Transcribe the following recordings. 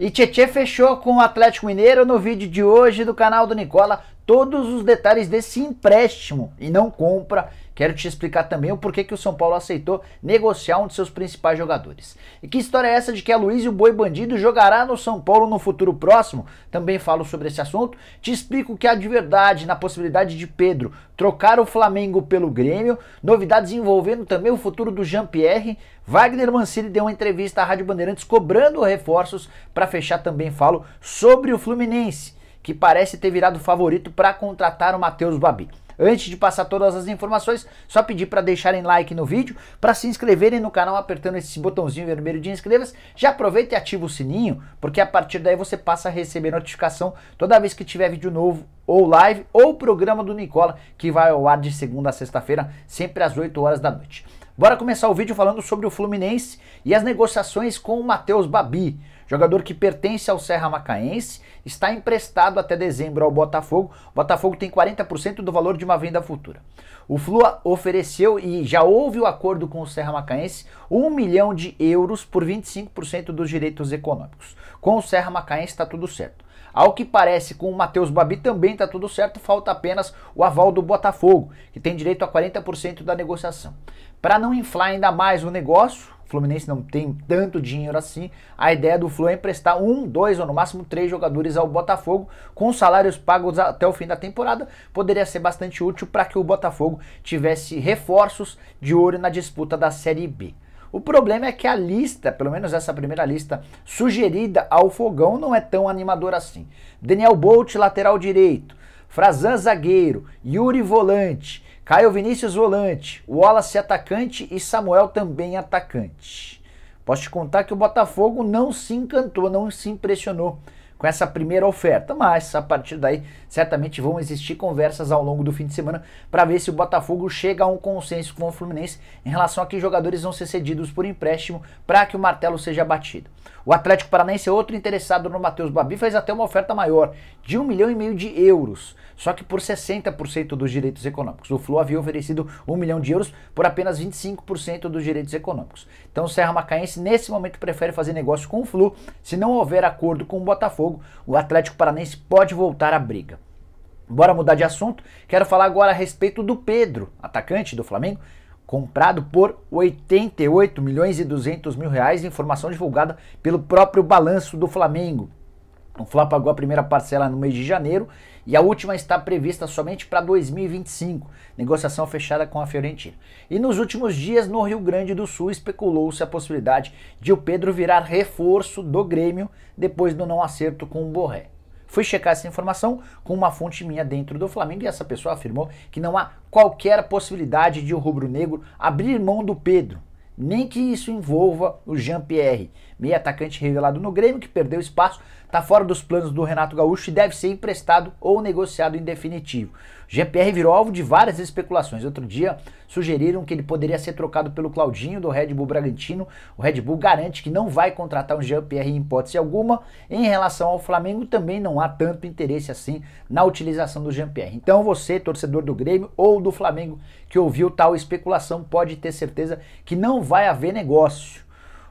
E Tietê fechou com o Atlético Mineiro no vídeo de hoje do canal do Nicola todos os detalhes desse empréstimo e não compra. Quero te explicar também o porquê que o São Paulo aceitou negociar um de seus principais jogadores. E que história é essa de que a Luiz e o Boi Bandido jogará no São Paulo no futuro próximo? Também falo sobre esse assunto. Te explico o que há de verdade na possibilidade de Pedro trocar o Flamengo pelo Grêmio. Novidades envolvendo também o futuro do Jean-Pierre. Wagner Mancini deu uma entrevista à Rádio Bandeirantes cobrando reforços para fechar também falo sobre o Fluminense que parece ter virado favorito para contratar o Matheus Babi. Antes de passar todas as informações, só pedir para deixarem like no vídeo, para se inscreverem no canal apertando esse botãozinho vermelho de inscreva-se. Já aproveita e ativa o sininho, porque a partir daí você passa a receber notificação toda vez que tiver vídeo novo ou live ou programa do Nicola, que vai ao ar de segunda a sexta-feira, sempre às 8 horas da noite. Bora começar o vídeo falando sobre o Fluminense e as negociações com o Matheus Babi. Jogador que pertence ao Serra Macaense, está emprestado até dezembro ao Botafogo. O Botafogo tem 40% do valor de uma venda futura. O Flua ofereceu e já houve o acordo com o Serra Macaense 1 milhão de euros por 25% dos direitos econômicos. Com o Serra Macaense está tudo certo. Ao que parece, com o Matheus Babi também está tudo certo, falta apenas o aval do Botafogo, que tem direito a 40% da negociação. Para não inflar ainda mais o negócio, Fluminense não tem tanto dinheiro assim. A ideia do Flu é emprestar um, dois ou no máximo três jogadores ao Botafogo, com salários pagos até o fim da temporada. Poderia ser bastante útil para que o Botafogo tivesse reforços de ouro na disputa da Série B. O problema é que a lista, pelo menos essa primeira lista sugerida ao Fogão, não é tão animadora assim. Daniel Bolt, lateral direito. Frazan zagueiro, Yuri volante, Caio Vinícius volante, Wallace atacante e Samuel também atacante. Posso te contar que o Botafogo não se encantou, não se impressionou com essa primeira oferta, mas a partir daí certamente vão existir conversas ao longo do fim de semana para ver se o Botafogo chega a um consenso com o Fluminense em relação a que jogadores vão ser cedidos por empréstimo para que o martelo seja batido. O Atlético Paranaense é outro interessado no Matheus Babi, fez até uma oferta maior de um milhão e meio de euros, só que por 60% dos direitos econômicos. O Flu havia oferecido um milhão de euros por apenas 25% dos direitos econômicos. Então o Serra Macaense nesse momento prefere fazer negócio com o Flu, se não houver acordo com o Botafogo Botafogo, o Atlético Paranense pode voltar à briga. Bora mudar de assunto. Quero falar agora a respeito do Pedro, atacante do Flamengo, comprado por 88 milhões e 200 mil reais, informação divulgada pelo próprio balanço do Flamengo. O Fla pagou a primeira parcela no mês de janeiro e a última está prevista somente para 2025, negociação fechada com a Fiorentina. E nos últimos dias, no Rio Grande do Sul, especulou-se a possibilidade de o Pedro virar reforço do Grêmio depois do não acerto com o Borré. Fui checar essa informação com uma fonte minha dentro do Flamengo e essa pessoa afirmou que não há qualquer possibilidade de o rubro-negro abrir mão do Pedro, nem que isso envolva o Jean-Pierre, meia atacante revelado no Grêmio, que perdeu espaço, está fora dos planos do Renato Gaúcho e deve ser emprestado ou negociado em definitivo. GPR virou alvo de várias especulações. Outro dia sugeriram que ele poderia ser trocado pelo Claudinho do Red Bull Bragantino. O Red Bull garante que não vai contratar um GPR em hipótese alguma. Em relação ao Flamengo, também não há tanto interesse assim na utilização do GPR. Então você, torcedor do Grêmio ou do Flamengo que ouviu tal especulação, pode ter certeza que não vai haver negócio.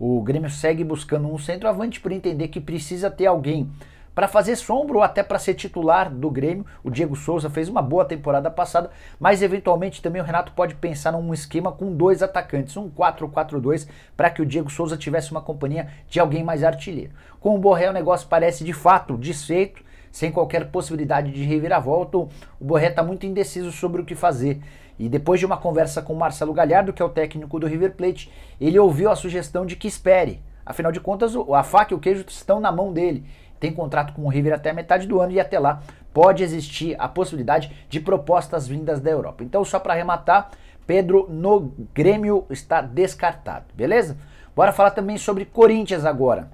O Grêmio segue buscando um centroavante por entender que precisa ter alguém para fazer sombra ou até para ser titular do Grêmio. O Diego Souza fez uma boa temporada passada, mas eventualmente também o Renato pode pensar num esquema com dois atacantes, um 4-4-2, para que o Diego Souza tivesse uma companhia de alguém mais artilheiro. Com o Borré o negócio parece de fato desfeito, sem qualquer possibilidade de reviravolta. O Borré está muito indeciso sobre o que fazer. E depois de uma conversa com Marcelo Galhardo, que é o técnico do River Plate, ele ouviu a sugestão de que espere. Afinal de contas, a faca e o queijo estão na mão dele. Tem contrato com o River até a metade do ano e até lá pode existir a possibilidade de propostas vindas da Europa. Então, só para arrematar, Pedro no Grêmio está descartado, beleza? Bora falar também sobre Corinthians agora.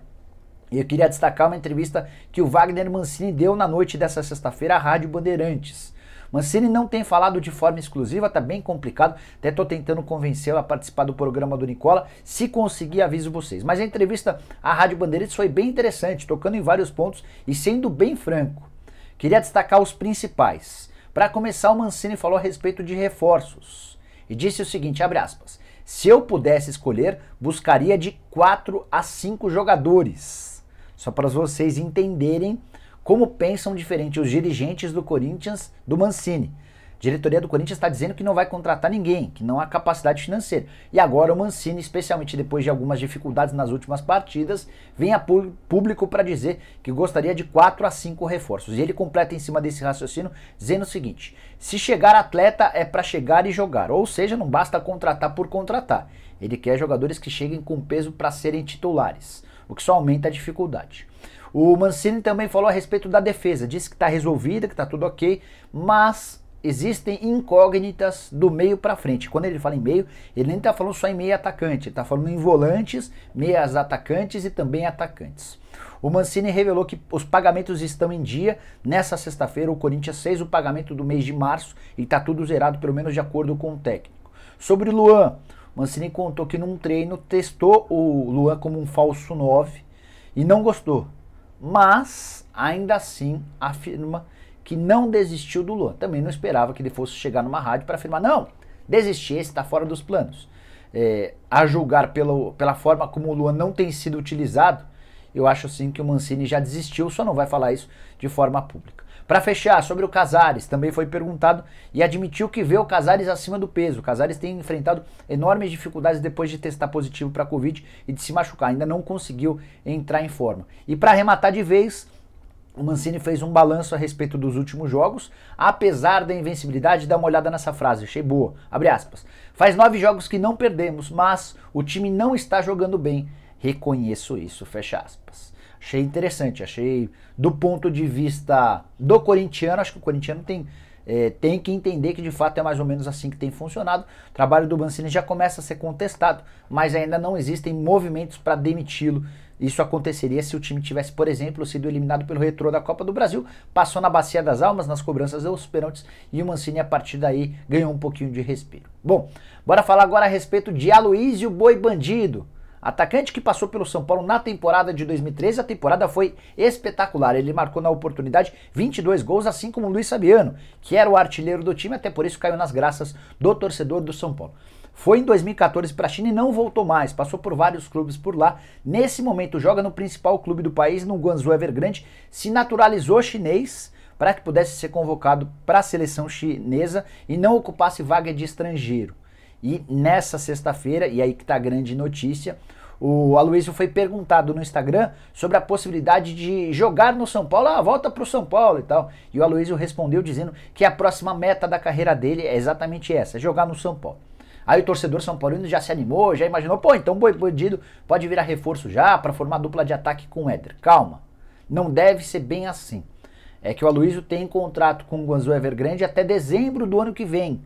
E eu queria destacar uma entrevista que o Wagner Mancini deu na noite dessa sexta-feira à Rádio Bandeirantes. Mancini não tem falado de forma exclusiva, tá bem complicado. Até tô tentando convencê-la a participar do programa do Nicola. Se conseguir, aviso vocês. Mas a entrevista à Rádio Bandeirantes foi bem interessante, tocando em vários pontos e sendo bem franco. Queria destacar os principais. Para começar, o Mancini falou a respeito de reforços e disse o seguinte, abre aspas: "Se eu pudesse escolher, buscaria de 4 a 5 jogadores". Só para vocês entenderem como pensam diferente os dirigentes do Corinthians do Mancini. A diretoria do Corinthians está dizendo que não vai contratar ninguém, que não há capacidade financeira. E agora o Mancini, especialmente depois de algumas dificuldades nas últimas partidas, vem a público para dizer que gostaria de 4 a 5 reforços. E ele completa em cima desse raciocínio dizendo o seguinte: se chegar atleta é para chegar e jogar, ou seja, não basta contratar por contratar. Ele quer jogadores que cheguem com peso para serem titulares, o que só aumenta a dificuldade. O Mancini também falou a respeito da defesa, disse que está resolvida, que está tudo ok, mas existem incógnitas do meio para frente. Quando ele fala em meio, ele nem está falando só em meio atacante, ele está falando em volantes, meias atacantes e também atacantes. O Mancini revelou que os pagamentos estão em dia. Nessa sexta-feira, o Corinthians fez o pagamento do mês de março e está tudo zerado, pelo menos de acordo com o técnico. Sobre Luan, Mancini contou que num treino testou o Luan como um falso 9 e não gostou mas ainda assim afirma que não desistiu do Lula. Também não esperava que ele fosse chegar numa rádio para afirmar: não, desisti, esse está fora dos planos. É, a julgar pelo, pela forma como o Lula não tem sido utilizado, eu acho sim que o Mancini já desistiu, só não vai falar isso de forma pública. Para fechar, sobre o Casares, também foi perguntado e admitiu que vê o Casares acima do peso. O Casares tem enfrentado enormes dificuldades depois de testar positivo para Covid e de se machucar. Ainda não conseguiu entrar em forma. E para arrematar de vez, o Mancini fez um balanço a respeito dos últimos jogos, apesar da invencibilidade. Dá uma olhada nessa frase, achei boa. Abre aspas. Faz nove jogos que não perdemos, mas o time não está jogando bem. Reconheço isso, fecha aspas. Achei interessante, achei do ponto de vista do corintiano, acho que o corintiano tem, é, tem que entender que de fato é mais ou menos assim que tem funcionado. O trabalho do Mancini já começa a ser contestado, mas ainda não existem movimentos para demiti-lo. Isso aconteceria se o time tivesse, por exemplo, sido eliminado pelo retrô da Copa do Brasil, passou na bacia das almas nas cobranças dos pênaltis e o Mancini a partir daí ganhou um pouquinho de respiro. Bom, bora falar agora a respeito de Aloísio Boi Bandido. Atacante que passou pelo São Paulo na temporada de 2013, a temporada foi espetacular. Ele marcou na oportunidade 22 gols, assim como o Luiz Sabiano, que era o artilheiro do time, até por isso caiu nas graças do torcedor do São Paulo. Foi em 2014 para a China e não voltou mais. Passou por vários clubes por lá. Nesse momento joga no principal clube do país, no Guangzhou Evergrande. Se naturalizou chinês para que pudesse ser convocado para a seleção chinesa e não ocupasse vaga de estrangeiro. E nessa sexta-feira, e aí que está a grande notícia, o Aloysio foi perguntado no Instagram sobre a possibilidade de jogar no São Paulo, ah, volta para o São Paulo e tal. E o Aloysio respondeu dizendo que a próxima meta da carreira dele é exatamente essa, é jogar no São Paulo. Aí o torcedor são paulino já se animou, já imaginou, pô, então Boi Bandido pode virar reforço já para formar dupla de ataque com o Éder. Calma, não deve ser bem assim. É que o Aloysio tem contrato com o Guangzhou Evergrande até dezembro do ano que vem.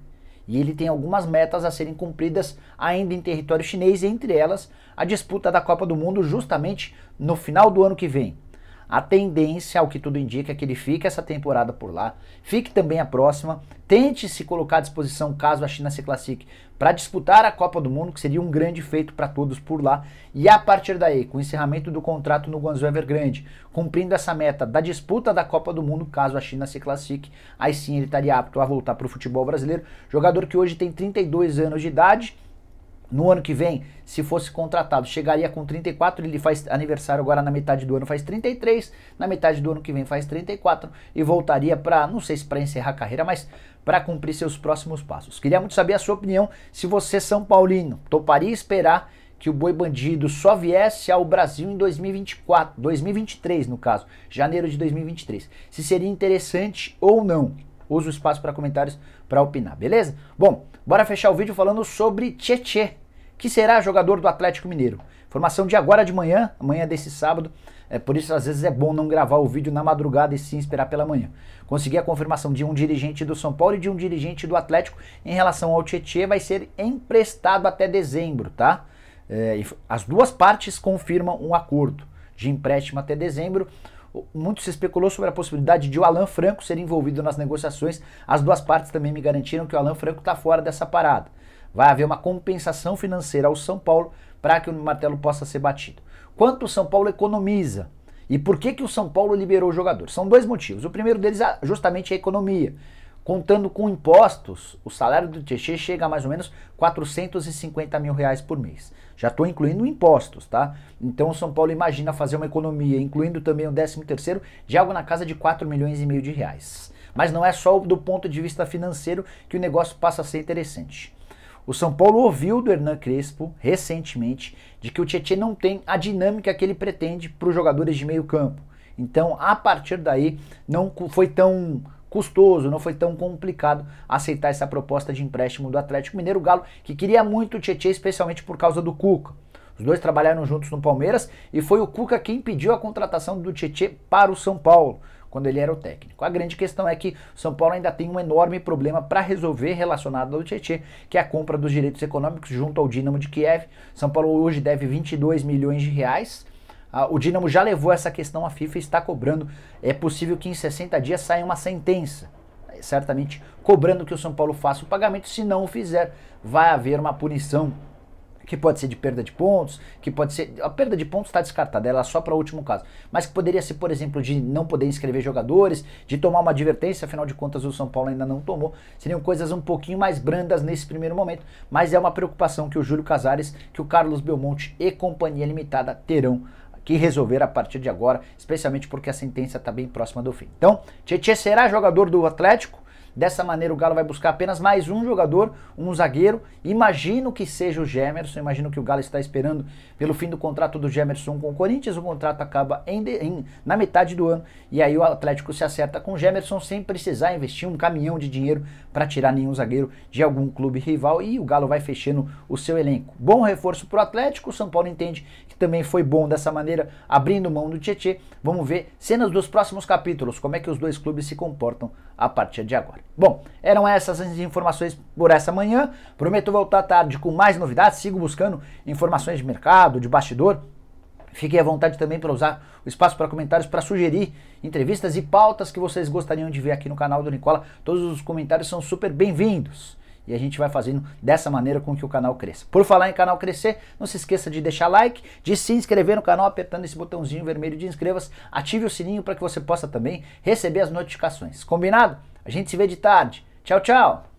E ele tem algumas metas a serem cumpridas ainda em território chinês, entre elas a disputa da Copa do Mundo justamente no final do ano que vem. A tendência, ao que tudo indica, é que ele fique essa temporada por lá, fique também a próxima, tente se colocar à disposição caso a China se classifique para disputar a Copa do Mundo, que seria um grande feito para todos por lá. E a partir daí, com o encerramento do contrato no Guangzhou Evergrande, cumprindo essa meta da disputa da Copa do Mundo, caso a China se classifique, aí sim ele estaria apto a voltar para o futebol brasileiro. Jogador que hoje tem 32 anos de idade no ano que vem, se fosse contratado, chegaria com 34, ele faz aniversário agora na metade do ano, faz 33, na metade do ano que vem faz 34 e voltaria para, não sei se para encerrar a carreira, mas para cumprir seus próximos passos. Queria muito saber a sua opinião, se você São Paulino, toparia esperar que o Boi Bandido só viesse ao Brasil em 2024, 2023 no caso, janeiro de 2023. Se seria interessante ou não. Usa o espaço para comentários para opinar, beleza? Bom, bora fechar o vídeo falando sobre Tchê que será jogador do Atlético Mineiro. Formação de agora de manhã, amanhã desse sábado. É, por isso, às vezes, é bom não gravar o vídeo na madrugada e sim esperar pela manhã. Consegui a confirmação de um dirigente do São Paulo e de um dirigente do Atlético em relação ao Tietchan, vai ser emprestado até dezembro, tá? É, as duas partes confirmam um acordo de empréstimo até dezembro. Muito se especulou sobre a possibilidade de o Alan Franco ser envolvido nas negociações. As duas partes também me garantiram que o Alan Franco está fora dessa parada. Vai haver uma compensação financeira ao São Paulo para que o martelo possa ser batido. Quanto o São Paulo economiza? E por que, que o São Paulo liberou o jogador? São dois motivos. O primeiro deles é justamente a economia. Contando com impostos, o salário do Tietchan chega a mais ou menos 450 mil reais por mês. Já estou incluindo impostos, tá? Então o São Paulo imagina fazer uma economia, incluindo também o 13 terceiro, de algo na casa de 4 milhões e meio de reais. Mas não é só do ponto de vista financeiro que o negócio passa a ser interessante. O São Paulo ouviu do Hernan Crespo recentemente de que o Tietchan não tem a dinâmica que ele pretende para os jogadores de meio campo. Então, a partir daí, não foi tão custoso, não foi tão complicado aceitar essa proposta de empréstimo do Atlético Mineiro Galo, que queria muito o Tietchan, especialmente por causa do Cuca. Os dois trabalharam juntos no Palmeiras e foi o Cuca quem pediu a contratação do Tietchan para o São Paulo quando ele era o técnico. A grande questão é que São Paulo ainda tem um enorme problema para resolver relacionado ao Tietchan, que é a compra dos direitos econômicos junto ao Dinamo de Kiev. São Paulo hoje deve 22 milhões de reais. Ah, o Dinamo já levou essa questão à FIFA e está cobrando. É possível que em 60 dias saia uma sentença, certamente cobrando que o São Paulo faça o pagamento. Se não o fizer, vai haver uma punição que pode ser de perda de pontos, que pode ser. A perda de pontos está descartada, ela é só para o último caso. Mas que poderia ser, por exemplo, de não poder inscrever jogadores, de tomar uma advertência, afinal de contas o São Paulo ainda não tomou. Seriam coisas um pouquinho mais brandas nesse primeiro momento, mas é uma preocupação que o Júlio Casares, que o Carlos Belmonte e Companhia Limitada terão que resolver a partir de agora, especialmente porque a sentença está bem próxima do fim. Então, Tietchan será jogador do Atlético? Dessa maneira, o Galo vai buscar apenas mais um jogador, um zagueiro. Imagino que seja o Gemerson, imagino que o Galo está esperando pelo fim do contrato do Gemerson com o Corinthians. O contrato acaba em, em, na metade do ano e aí o Atlético se acerta com o Gemerson sem precisar investir um caminhão de dinheiro para tirar nenhum zagueiro de algum clube rival e o Galo vai fechando o seu elenco. Bom reforço para o Atlético, o São Paulo entende que também foi bom dessa maneira, abrindo mão do Tietê. Vamos ver cenas dos próximos capítulos, como é que os dois clubes se comportam a partir de agora. Bom, eram essas as informações por essa manhã. Prometo voltar tarde com mais novidades. Sigo buscando informações de mercado, de bastidor. Fiquem à vontade também para usar o espaço para comentários para sugerir entrevistas e pautas que vocês gostariam de ver aqui no canal do Nicola. Todos os comentários são super bem-vindos e a gente vai fazendo dessa maneira com que o canal cresça. Por falar em canal crescer, não se esqueça de deixar like, de se inscrever no canal apertando esse botãozinho vermelho de inscreva-se, ative o sininho para que você possa também receber as notificações. Combinado? A gente se vê de tarde. Tchau, tchau!